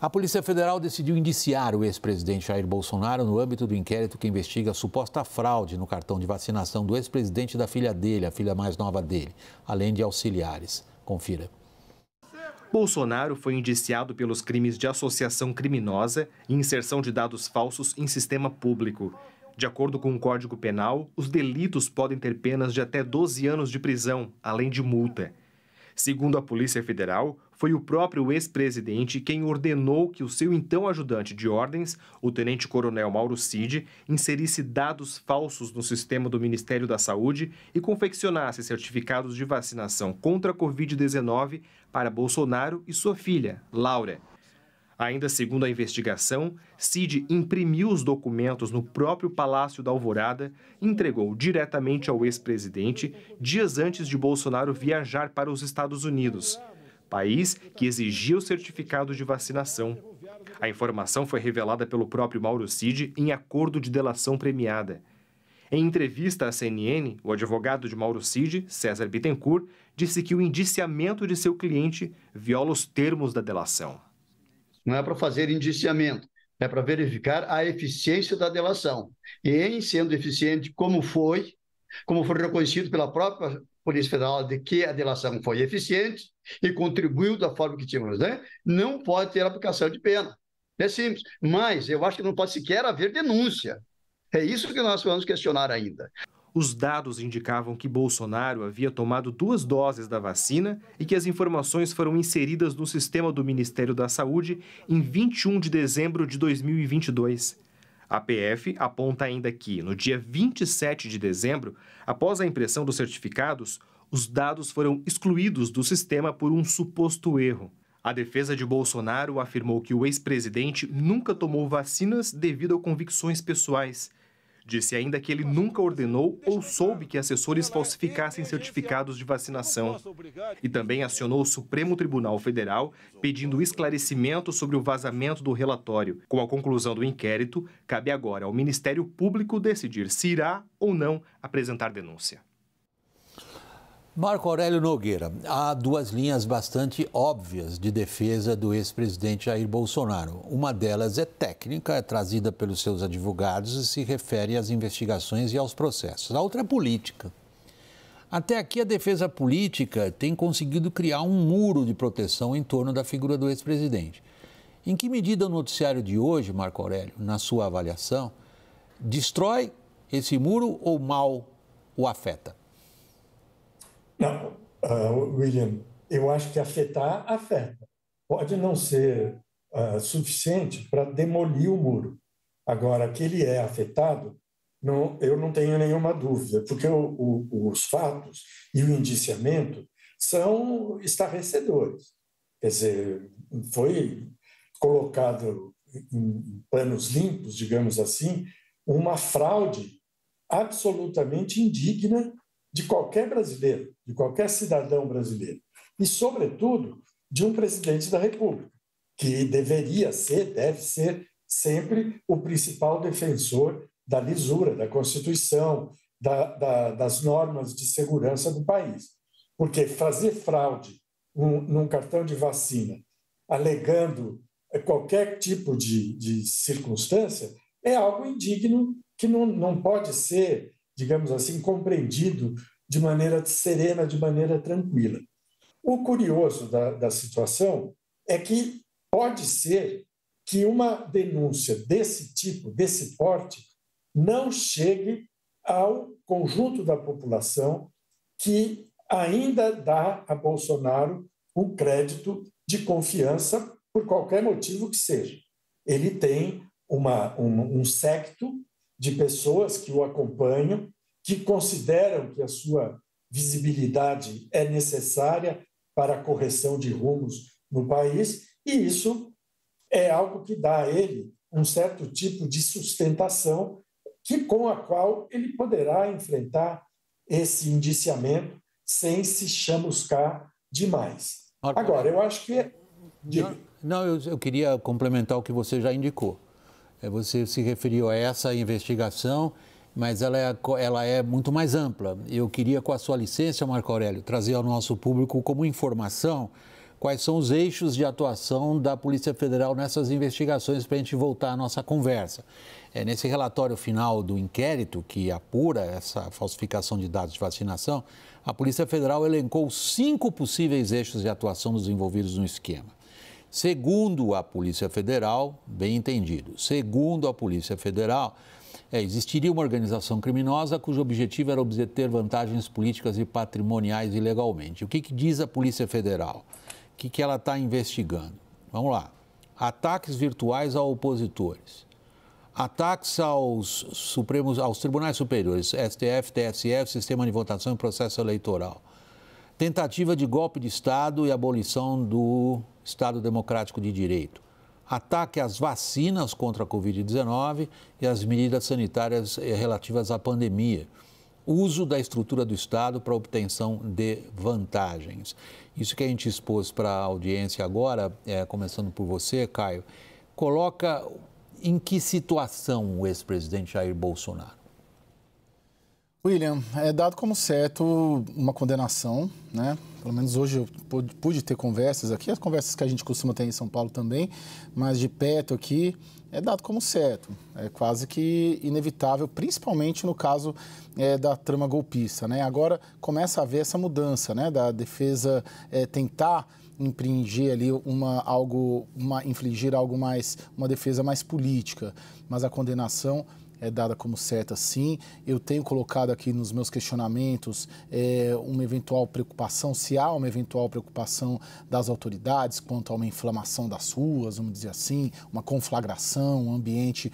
A Polícia Federal decidiu indiciar o ex-presidente Jair Bolsonaro no âmbito do inquérito que investiga a suposta fraude no cartão de vacinação do ex-presidente da filha dele, a filha mais nova dele, além de auxiliares. Confira. Bolsonaro foi indiciado pelos crimes de associação criminosa e inserção de dados falsos em sistema público. De acordo com o Código Penal, os delitos podem ter penas de até 12 anos de prisão, além de multa. Segundo a Polícia Federal, foi o próprio ex-presidente quem ordenou que o seu então ajudante de ordens, o tenente-coronel Mauro Cid, inserisse dados falsos no sistema do Ministério da Saúde e confeccionasse certificados de vacinação contra a Covid-19 para Bolsonaro e sua filha, Laura. Ainda segundo a investigação, Cid imprimiu os documentos no próprio Palácio da Alvorada e entregou diretamente ao ex-presidente dias antes de Bolsonaro viajar para os Estados Unidos país que exigiu certificado de vacinação. A informação foi revelada pelo próprio Mauro Cid em acordo de delação premiada. Em entrevista à CNN, o advogado de Mauro Cid, César Bittencourt, disse que o indiciamento de seu cliente viola os termos da delação. Não é para fazer indiciamento, é para verificar a eficiência da delação. E em sendo eficiente, como foi, como foi reconhecido pela própria Polícia Federal de que a delação foi eficiente e contribuiu da forma que tínhamos, né? Não pode ter aplicação de pena. É simples. Mas eu acho que não pode sequer haver denúncia. É isso que nós vamos questionar ainda. Os dados indicavam que Bolsonaro havia tomado duas doses da vacina e que as informações foram inseridas no sistema do Ministério da Saúde em 21 de dezembro de 2022. A PF aponta ainda que, no dia 27 de dezembro, após a impressão dos certificados, os dados foram excluídos do sistema por um suposto erro. A defesa de Bolsonaro afirmou que o ex-presidente nunca tomou vacinas devido a convicções pessoais Disse ainda que ele nunca ordenou ou soube que assessores falsificassem certificados de vacinação. E também acionou o Supremo Tribunal Federal pedindo esclarecimento sobre o vazamento do relatório. Com a conclusão do inquérito, cabe agora ao Ministério Público decidir se irá ou não apresentar denúncia. Marco Aurélio Nogueira, há duas linhas bastante óbvias de defesa do ex-presidente Jair Bolsonaro. Uma delas é técnica, é trazida pelos seus advogados e se refere às investigações e aos processos. A outra é política. Até aqui, a defesa política tem conseguido criar um muro de proteção em torno da figura do ex-presidente. Em que medida o noticiário de hoje, Marco Aurélio, na sua avaliação, destrói esse muro ou mal o afeta? Não, uh, William, eu acho que afetar, afeta. Pode não ser uh, suficiente para demolir o muro. Agora, que ele é afetado, não, eu não tenho nenhuma dúvida, porque o, o, os fatos e o indiciamento são estarrecedores. Quer dizer, foi colocado em panos limpos, digamos assim, uma fraude absolutamente indigna de qualquer brasileiro, de qualquer cidadão brasileiro, e, sobretudo, de um presidente da República, que deveria ser, deve ser, sempre o principal defensor da lisura, da Constituição, da, da, das normas de segurança do país. Porque fazer fraude num, num cartão de vacina, alegando qualquer tipo de, de circunstância, é algo indigno que não, não pode ser digamos assim, compreendido de maneira serena, de maneira tranquila. O curioso da, da situação é que pode ser que uma denúncia desse tipo, desse porte, não chegue ao conjunto da população que ainda dá a Bolsonaro um crédito de confiança por qualquer motivo que seja. Ele tem uma, um, um secto de pessoas que o acompanham, que consideram que a sua visibilidade é necessária para a correção de rumos no país, e isso é algo que dá a ele um certo tipo de sustentação que com a qual ele poderá enfrentar esse indiciamento sem se chamuscar demais. Agora, eu acho que. É não, não eu, eu queria complementar o que você já indicou. É, você se referiu a essa investigação, mas ela é, ela é muito mais ampla. Eu queria, com a sua licença, Marco Aurélio, trazer ao nosso público como informação quais são os eixos de atuação da Polícia Federal nessas investigações para a gente voltar à nossa conversa. É, nesse relatório final do inquérito que apura essa falsificação de dados de vacinação, a Polícia Federal elencou cinco possíveis eixos de atuação dos envolvidos no esquema. Segundo a Polícia Federal, bem entendido, segundo a Polícia Federal, é, existiria uma organização criminosa cujo objetivo era obter vantagens políticas e patrimoniais ilegalmente. O que, que diz a Polícia Federal? O que, que ela está investigando? Vamos lá. Ataques virtuais a opositores. Ataques aos, supremos, aos tribunais superiores, STF, TSF, sistema de votação e processo eleitoral. Tentativa de golpe de Estado e abolição do Estado Democrático de Direito. Ataque às vacinas contra a Covid-19 e às medidas sanitárias eh, relativas à pandemia. Uso da estrutura do Estado para obtenção de vantagens. Isso que a gente expôs para a audiência agora, é, começando por você, Caio, coloca em que situação o ex-presidente Jair Bolsonaro? William, é dado como certo uma condenação, né? Pelo menos hoje eu pude ter conversas aqui, as conversas que a gente costuma ter em São Paulo também, mas de perto aqui, é dado como certo. É quase que inevitável, principalmente no caso é, da trama golpista. Né? Agora começa a haver essa mudança né? da defesa é, tentar impingir ali uma algo, uma, infligir algo mais, uma defesa mais política, mas a condenação é dada como certa, sim. Eu tenho colocado aqui nos meus questionamentos é, uma eventual preocupação, se há uma eventual preocupação das autoridades quanto a uma inflamação das ruas, vamos dizer assim, uma conflagração, um ambiente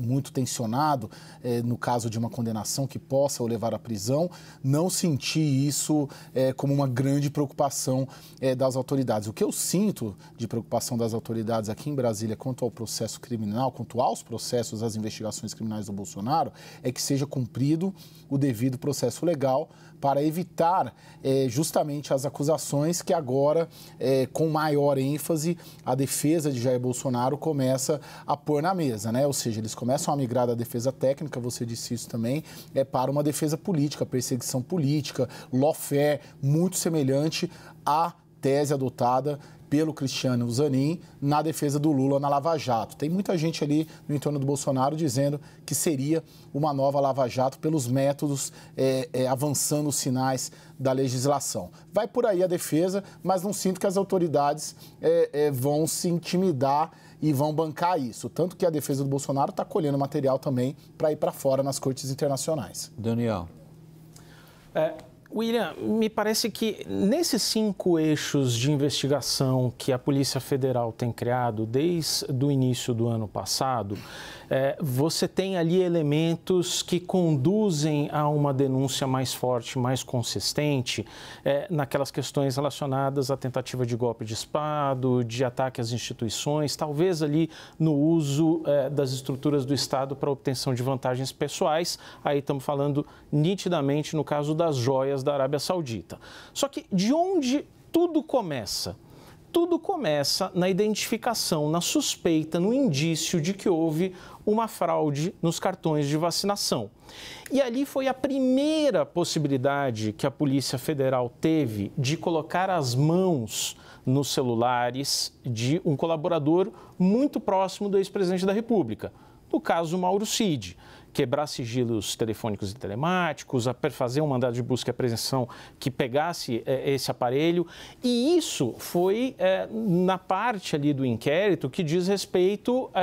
muito tensionado, é, no caso de uma condenação que possa o levar à prisão. Não senti isso é, como uma grande preocupação é, das autoridades. O que eu sinto de preocupação das autoridades aqui em Brasília quanto ao processo criminal, quanto aos processos, às investigações, operações criminais do Bolsonaro é que seja cumprido o devido processo legal para evitar é, justamente as acusações que agora, é, com maior ênfase, a defesa de Jair Bolsonaro começa a pôr na mesa, né? Ou seja, eles começam a migrar da defesa técnica, você disse isso também, é para uma defesa política, perseguição política, lawfare, muito semelhante à tese adotada pelo Cristiano Zanin na defesa do Lula na Lava Jato. Tem muita gente ali no entorno do Bolsonaro dizendo que seria uma nova Lava Jato pelos métodos é, é, avançando os sinais da legislação. Vai por aí a defesa, mas não sinto que as autoridades é, é vão se intimidar e vão bancar isso. Tanto que a defesa do Bolsonaro está colhendo material também para ir para fora nas cortes internacionais. Daniel. É, William, me parece que nesses cinco eixos de investigação que a Polícia Federal tem criado desde o início do ano passado, é, você tem ali elementos que conduzem a uma denúncia mais forte, mais consistente, é, naquelas questões relacionadas à tentativa de golpe de espado, de ataque às instituições, talvez ali no uso é, das estruturas do Estado para obtenção de vantagens pessoais. Aí estamos falando nitidamente no caso das joias da Arábia Saudita. Só que de onde tudo começa? Tudo começa na identificação, na suspeita, no indício de que houve uma fraude nos cartões de vacinação. E ali foi a primeira possibilidade que a Polícia Federal teve de colocar as mãos nos celulares de um colaborador muito próximo do ex-presidente da República, no caso Mauro Cid quebrar sigilos telefônicos e telemáticos, a fazer um mandado de busca e apreensão que pegasse é, esse aparelho. E isso foi é, na parte ali do inquérito que diz respeito é,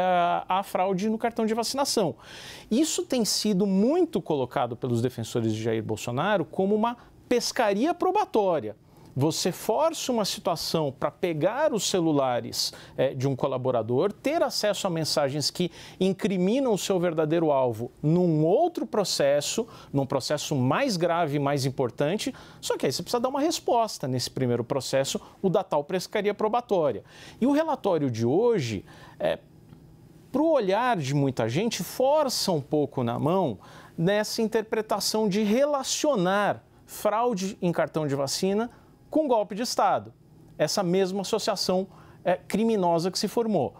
à fraude no cartão de vacinação. Isso tem sido muito colocado pelos defensores de Jair Bolsonaro como uma pescaria probatória. Você força uma situação para pegar os celulares é, de um colaborador, ter acesso a mensagens que incriminam o seu verdadeiro alvo num outro processo, num processo mais grave, mais importante. Só que aí você precisa dar uma resposta nesse primeiro processo, o da tal pescaria probatória. E o relatório de hoje. É, eh, para o olhar de muita gente, força um pouco na mão nessa interpretação de relacionar fraude em cartão de vacina com golpe de Estado. Essa mesma associação é, criminosa que se formou.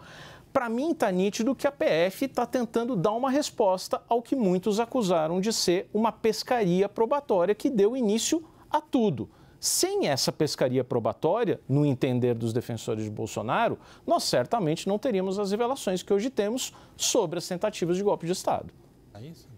Para mim, está nítido que a PF está tentando dar uma resposta ao que muitos acusaram de ser uma pescaria probatória que deu início a tudo. Sem essa pescaria probatória, no entender dos defensores de Bolsonaro, nós certamente não teríamos as revelações que hoje temos sobre as tentativas de golpe de Estado. É isso?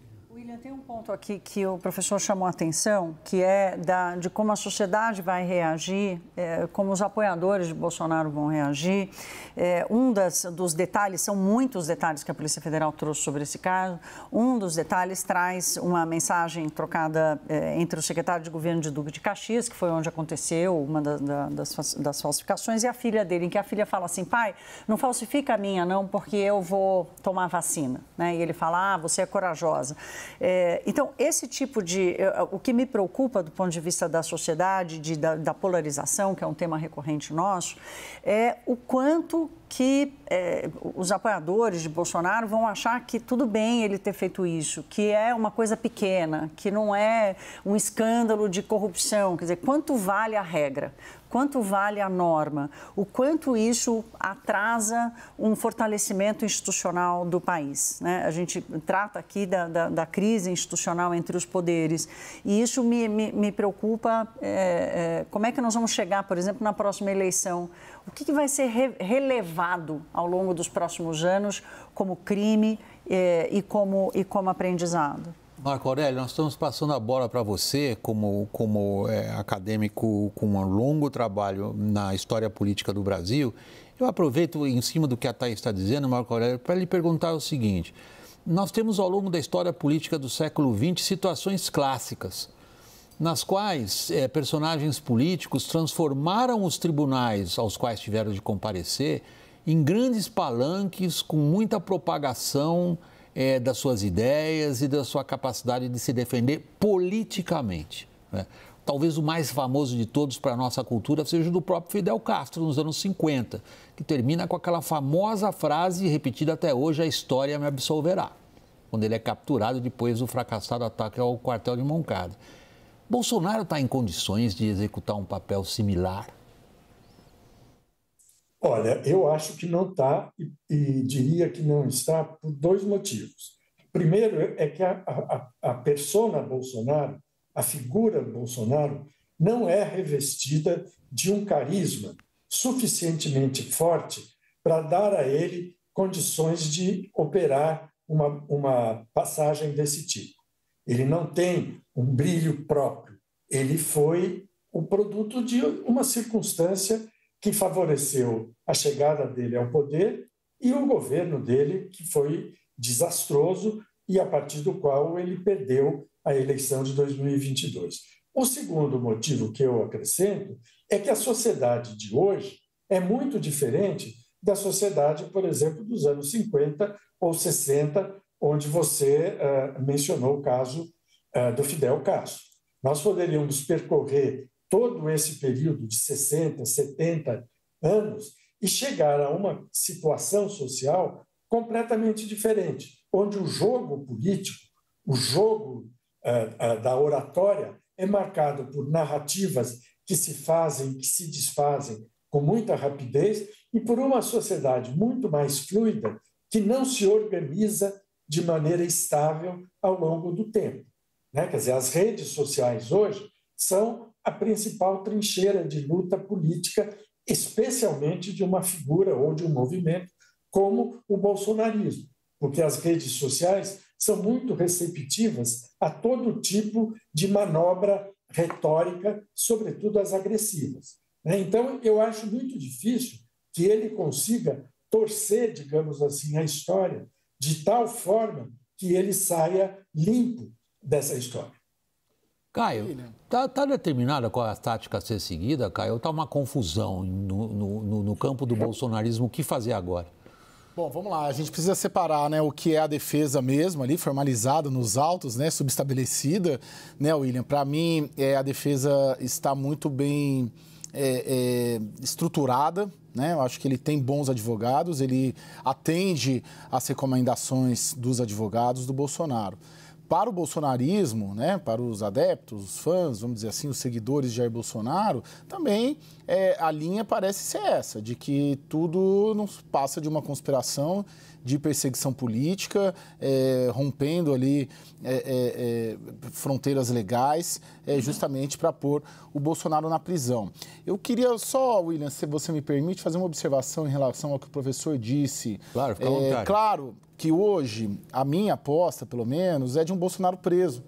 Lilian, tem um ponto aqui que o professor chamou a atenção, que é da, de como a sociedade vai reagir, é, como os apoiadores de Bolsonaro vão reagir. É, um das, dos detalhes, são muitos detalhes que a Polícia Federal trouxe sobre esse caso, um dos detalhes traz uma mensagem trocada é, entre o secretário de governo de Duque de Caxias, que foi onde aconteceu uma da, da, das, das falsificações, e a filha dele, em que a filha fala assim, pai, não falsifica a minha não, porque eu vou tomar vacina. Né? E ele fala, ah, você é corajosa. É, então, esse tipo de. O que me preocupa do ponto de vista da sociedade, de, da, da polarização, que é um tema recorrente nosso, é o quanto que é, os apoiadores de Bolsonaro vão achar que tudo bem ele ter feito isso, que é uma coisa pequena, que não é um escândalo de corrupção. Quer dizer, quanto vale a regra? Quanto vale a norma? O quanto isso atrasa um fortalecimento institucional do país? Né? A gente trata aqui da, da, da, crise institucional entre os poderes e isso me, me, me preocupa. É, é, como é que nós vamos chegar, por exemplo, na próxima eleição? O que, que vai ser re relevado ao longo dos próximos anos como crime eh, e, como, e como aprendizado? Marco Aurélio, nós estamos passando a bola para você, como, como é, acadêmico com um longo trabalho na história política do Brasil. Eu aproveito, em cima do que a Thais está dizendo, Marco Aurélio, para lhe perguntar o seguinte. Nós temos, ao longo da história política do século XX, situações clássicas nas quais é, personagens políticos transformaram os tribunais aos quais tiveram de comparecer em grandes palanques com muita propagação é, das suas ideias e da sua capacidade de se defender politicamente. Né? Talvez o mais famoso de todos para a nossa cultura seja o do próprio Fidel Castro, nos anos 50, que termina com aquela famosa frase repetida até hoje: a história me absolverá, quando ele é capturado depois do fracassado ataque ao quartel de Moncada. Bolsonaro está em condições de executar um papel similar? Olha, eu acho que não está e, e, diria que não está por dois motivos. Primeiro é que a, a, a persona Bolsonaro, a figura Bolsonaro, não é revestida de um carisma suficientemente forte para dar a ele condições de operar uma, uma passagem desse tipo ele não tem um brilho próprio, ele foi o produto de uma circunstância que favoreceu a chegada dele ao poder e o governo dele, que foi desastroso e a partir do qual ele perdeu a eleição de 2022. O segundo motivo que eu acrescento é que a sociedade de hoje é muito diferente da sociedade, por exemplo, dos anos 50 ou 60, onde você uh, mencionou o caso uh, do Fidel Castro. Nós poderíamos percorrer todo esse período de 60, 70 anos e chegar a uma situação social completamente diferente, onde o jogo político, o jogo uh, da oratória, é marcado por narrativas que se fazem, que se desfazem com muita rapidez e por uma sociedade muito mais fluida que não se organiza de maneira estável ao longo do tempo. Né? Quer dizer, as redes sociais hoje são a principal trincheira de luta política, especialmente de uma figura ou de um movimento como o bolsonarismo, porque as redes sociais são muito receptivas a todo tipo de manobra retórica, sobretudo as agressivas. Né? Então, eu acho muito difícil que ele consiga torcer, digamos assim, a história de tal forma que ele saia limpo dessa história. Caio, está né? tá determinada qual é a tática a ser seguida, Caio? Está uma confusão no, no, no campo do bolsonarismo. O que fazer agora? Bom, vamos lá. A gente precisa separar né, o que é a defesa mesmo ali, formalizada nos autos, né, subestabelecida, né, William? Para mim, é, a defesa está muito bem é, é, estruturada, né? Eu acho que ele tem bons advogados, ele atende às recomendações dos advogados do Bolsonaro. Para o bolsonarismo, né, para os adeptos, os fãs, vamos dizer assim, os seguidores de Jair Bolsonaro, também é, a linha parece ser essa, de que tudo não passa de uma conspiração de perseguição política, é, rompendo ali é, é, é fronteiras legais, é, uhum. justamente para pôr o Bolsonaro na prisão. Eu queria só, William, se você me permite, fazer uma observação em relação ao que o professor disse. Claro, fica à é, Claro que hoje, a minha aposta, pelo menos, é de um Bolsonaro preso.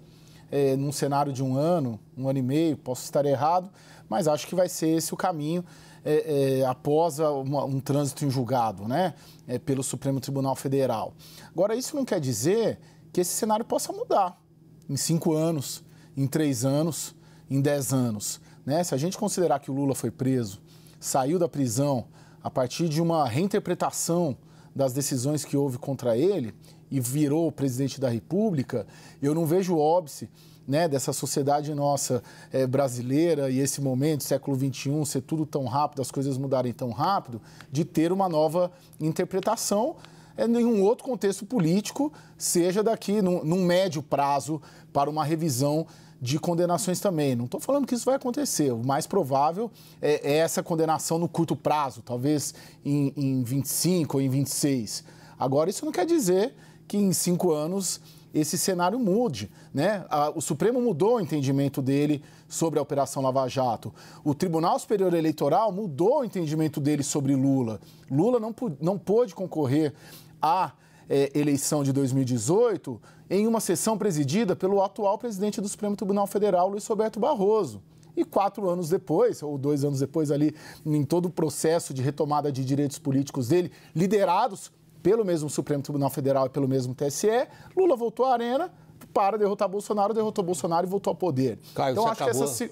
É, num cenário de um ano, um ano e meio, posso estar errado, mas acho que vai ser esse o caminho é, é, após uma, um trânsito em julgado, né? É, pelo Supremo Tribunal Federal. Agora, isso não quer dizer que esse cenário possa mudar em cinco anos, em três anos, em dez anos. Né? Se a gente considerar que o Lula foi preso, saiu da prisão a partir de uma reinterpretação das decisões que houve contra ele e virou presidente da República, eu não vejo óbice né, dessa sociedade nossa é, brasileira e esse momento, século XXI, ser tudo tão rápido, as coisas mudarem tão rápido, de ter uma nova interpretação em eh, nenhum outro contexto político, seja daqui num, num médio prazo para uma revisão de condenações também. Não estou falando que isso vai acontecer. O mais provável é, é essa condenação no curto prazo, talvez em, em 25 ou em 26. Agora, isso não quer dizer que em cinco anos esse cenário mude. Né? O Supremo mudou o entendimento dele sobre a Operação Lava Jato. O Tribunal Superior Eleitoral mudou o entendimento dele sobre Lula. Lula não, não pôde concorrer a é, eleição de 2018 em uma sessão presidida pelo atual presidente do Supremo Tribunal Federal, Luiz Roberto Barroso. E quatro anos depois, ou dois anos depois ali, em todo o processo de retomada de direitos políticos dele, liderados pelo mesmo Supremo Tribunal Federal e pelo mesmo TSE, Lula voltou à arena para derrotar Bolsonaro, derrotou Bolsonaro e voltou ao poder. Caio, então, acho acabou... que essa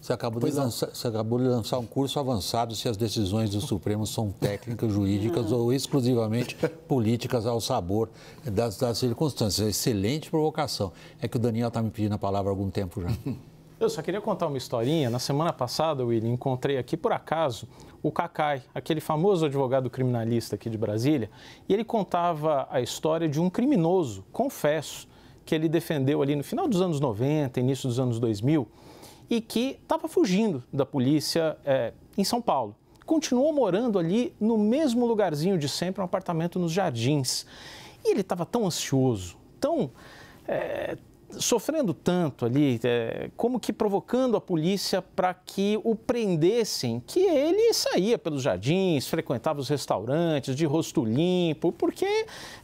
você acabou, de é. lançar, você acabou de lançar um curso avançado se as decisões do Supremo são técnicas, jurídicas ou exclusivamente políticas ao sabor das, das circunstâncias. Excelente provocação. É que o Daniel está me pedindo a palavra há algum tempo já. Eu só queria contar uma historinha. Na semana passada, William, encontrei aqui, por acaso, o Cacai, aquele famoso advogado criminalista aqui de Brasília, e ele contava a história de um criminoso, confesso, que ele defendeu ali no final dos anos 90, início dos anos 2000, e que estava fugindo da polícia é, em São Paulo. Continuou morando ali no mesmo lugarzinho de sempre, um apartamento nos Jardins. E ele estava tão ansioso, tão é, sofrendo tanto ali, é, como que provocando a polícia para que o prendessem, que ele saía pelos jardins, frequentava os restaurantes de rosto limpo, porque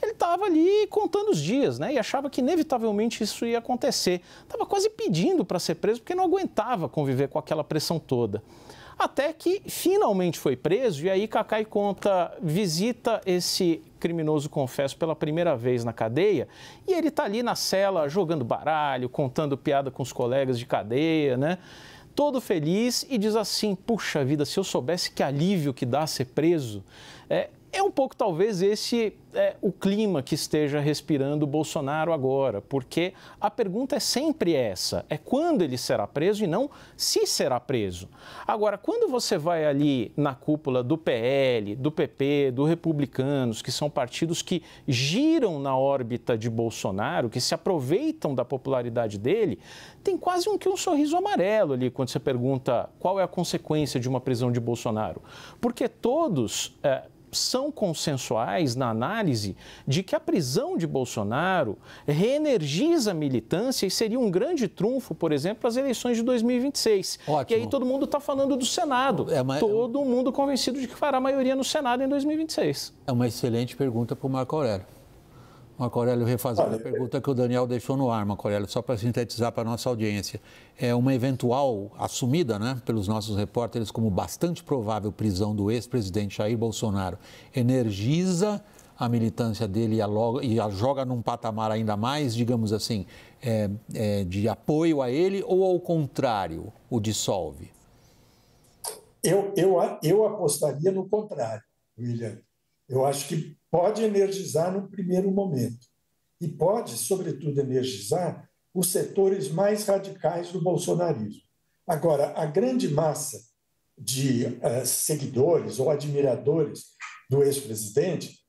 ele estava ali contando os dias, né? E achava que inevitavelmente isso ia acontecer. Estava quase pedindo para ser preso porque não aguentava conviver com aquela pressão toda. Até que finalmente foi preso, e aí Cacai conta, visita esse criminoso confesso pela primeira vez na cadeia, e ele está ali na cela jogando baralho, contando piada com os colegas de cadeia, né? todo feliz e diz assim: Puxa vida, se eu soubesse que alívio que dá ser preso. É, é um pouco, talvez, esse é, o clima que esteja respirando Bolsonaro agora, porque a pergunta é sempre essa: é quando ele será preso e não se será preso. Agora, quando você vai ali na cúpula do PL, do PP, do Republicanos, que são partidos que giram na órbita de Bolsonaro, que se aproveitam da popularidade dele, tem quase um que um sorriso amarelo ali quando você pergunta qual é a consequência de uma prisão de Bolsonaro. Porque todos. É, são consensuais na análise de que a prisão de Bolsonaro reenergiza a militância e seria um grande trunfo, por exemplo, para as eleições de 2026. Ótimo. Que aí todo mundo está falando do Senado. É uma... Todo mundo convencido de que fará maioria no Senado em 2026. É uma excelente pergunta para o Marco Aurélio. Marco Aurélio, refazendo a pergunta que o Daniel deixou no ar, Marco Aurélio, só para sintetizar para a nossa audiência. É uma eventual, assumida né, pelos nossos repórteres como bastante provável prisão do ex-presidente Jair Bolsonaro, energiza a militância dele e a, logo, e a joga num patamar ainda mais, digamos assim, é, é, de apoio a ele, ou ao contrário, o dissolve? Eu, eu, eu apostaria no contrário, William. Eu acho que pode energizar no primeiro momento. E pode, sobretudo, energizar os setores mais radicais do bolsonarismo. Agora, a grande massa de uh, seguidores ou admiradores do ex-presidente,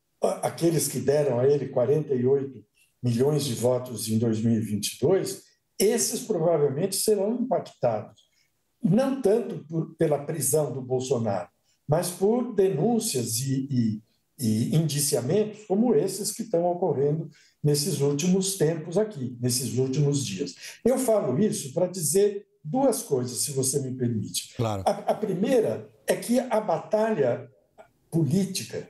aqueles que deram a ele 48 milhões de votos em 2022, esses provavelmente serão impactados, não tanto por, pela prisão do Bolsonaro, mas por denúncias e, e e indiciamentos como esses que estão ocorrendo nesses últimos tempos aqui, nesses últimos dias. Eu falo isso para dizer duas coisas, se você me permite. Claro. A, a, primeira é que a batalha política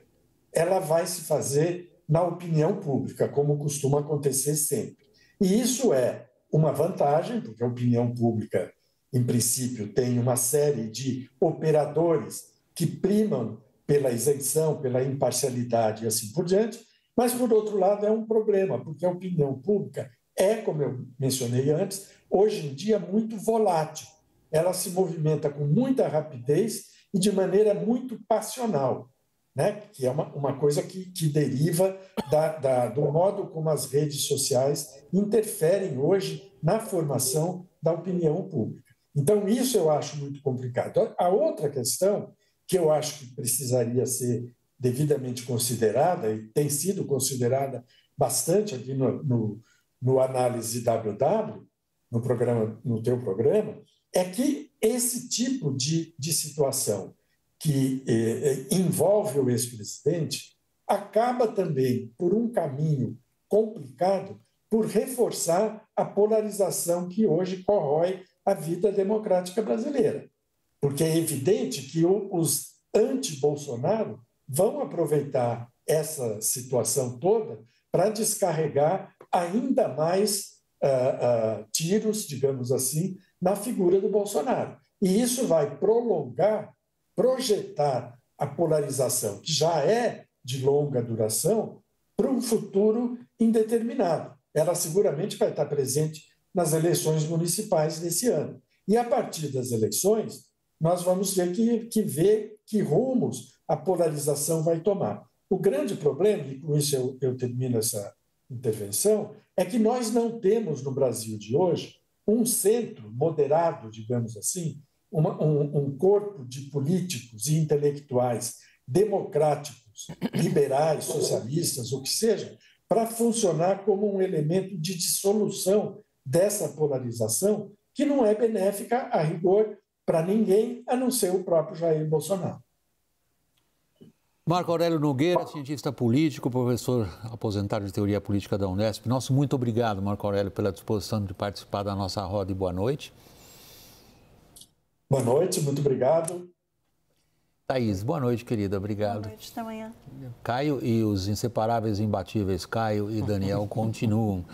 ela vai se fazer na opinião pública, como costuma acontecer sempre. E isso é uma vantagem, porque a opinião pública, em princípio, tem uma série de operadores que primam pela isenção, pela imparcialidade e assim por diante, mas, por outro lado, é um problema, porque a opinião pública é, como eu mencionei antes, hoje em dia muito volátil. Ela se movimenta com muita rapidez e de maneira muito passional, né? que é uma, uma coisa que, que deriva da, da, do modo como as redes sociais interferem hoje na formação da opinião pública. Então, isso eu acho muito complicado. A outra questão que eu acho que precisaria ser devidamente considerada e tem sido considerada bastante aqui no, no, no análise WW, no programa, no teu programa, é que esse tipo de, de situação que eh, eh, envolve o ex-presidente acaba também por um caminho complicado por reforçar a polarização que hoje corrói a vida democrática brasileira porque é evidente que os anti-Bolsonaro vão aproveitar essa situação toda para descarregar ainda mais uh, uh, tiros, digamos assim, na figura do Bolsonaro. E isso vai prolongar, projetar a polarização, que já é de longa duração, para um futuro indeterminado. Ela seguramente vai estar presente nas eleições municipais desse ano. E a partir das eleições, nós vamos ter que, que ver que rumos a polarização vai tomar. O grande problema, e com isso eu, eu termino essa intervenção, é que nós não temos no Brasil de hoje um centro moderado, digamos assim, uma, um, um corpo de políticos e intelectuais democráticos, liberais, socialistas, o que seja, para funcionar como um elemento de dissolução dessa polarização que não é benéfica a rigor para ninguém, a não ser o próprio Jair Bolsonaro. Marco Aurélio Nogueira, cientista político, professor aposentado de Teoria Política da Unesp. Nosso muito obrigado, Marco Aurélio, pela disposição de participar da nossa roda e boa noite. Boa noite, muito obrigado. Thaís, boa noite, querida. Obrigado. Boa noite, até amanhã. Caio e os inseparáveis imbatíveis Caio e Daniel continuam